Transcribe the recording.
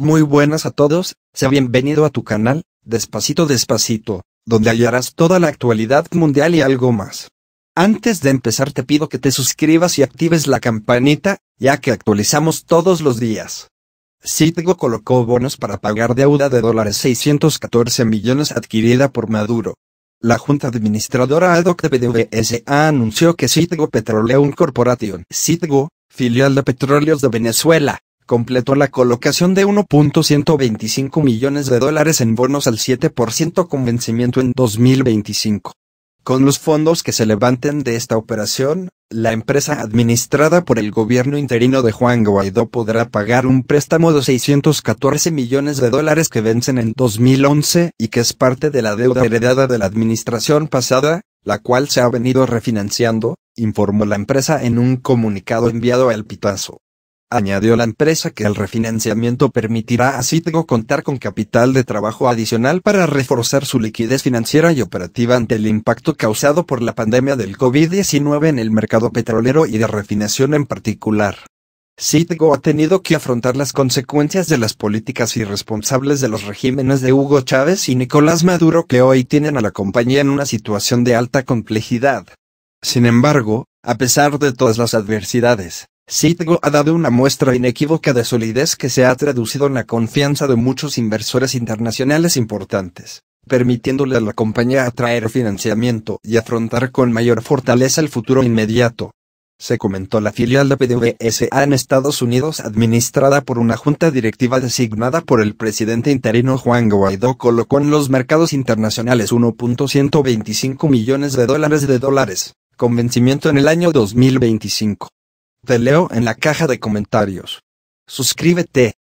Muy buenas a todos, sea bienvenido a tu canal, Despacito Despacito, donde hallarás toda la actualidad mundial y algo más. Antes de empezar te pido que te suscribas y actives la campanita, ya que actualizamos todos los días. Citgo colocó bonos para pagar deuda de dólares 614 millones adquirida por Maduro. La Junta Administradora ad hoc de PDVSA anunció que Citgo Petroleum Corporation, Citgo, filial de Petróleos de Venezuela, completó la colocación de 1.125 millones de dólares en bonos al 7% con vencimiento en 2025. Con los fondos que se levanten de esta operación, la empresa administrada por el gobierno interino de Juan Guaidó podrá pagar un préstamo de 614 millones de dólares que vencen en 2011 y que es parte de la deuda heredada de la administración pasada, la cual se ha venido refinanciando, informó la empresa en un comunicado enviado al Pitazo. Añadió la empresa que el refinanciamiento permitirá a Citgo contar con capital de trabajo adicional para reforzar su liquidez financiera y operativa ante el impacto causado por la pandemia del COVID-19 en el mercado petrolero y de refinación en particular. Citgo ha tenido que afrontar las consecuencias de las políticas irresponsables de los regímenes de Hugo Chávez y Nicolás Maduro que hoy tienen a la compañía en una situación de alta complejidad. Sin embargo, a pesar de todas las adversidades, Citgo ha dado una muestra inequívoca de solidez que se ha traducido en la confianza de muchos inversores internacionales importantes, permitiéndole a la compañía atraer financiamiento y afrontar con mayor fortaleza el futuro inmediato. Se comentó la filial de PDVSA en Estados Unidos administrada por una junta directiva designada por el presidente interino Juan Guaidó colocó en los mercados internacionales 1.125 millones de dólares de dólares, con vencimiento en el año 2025. Te leo en la caja de comentarios. Suscríbete.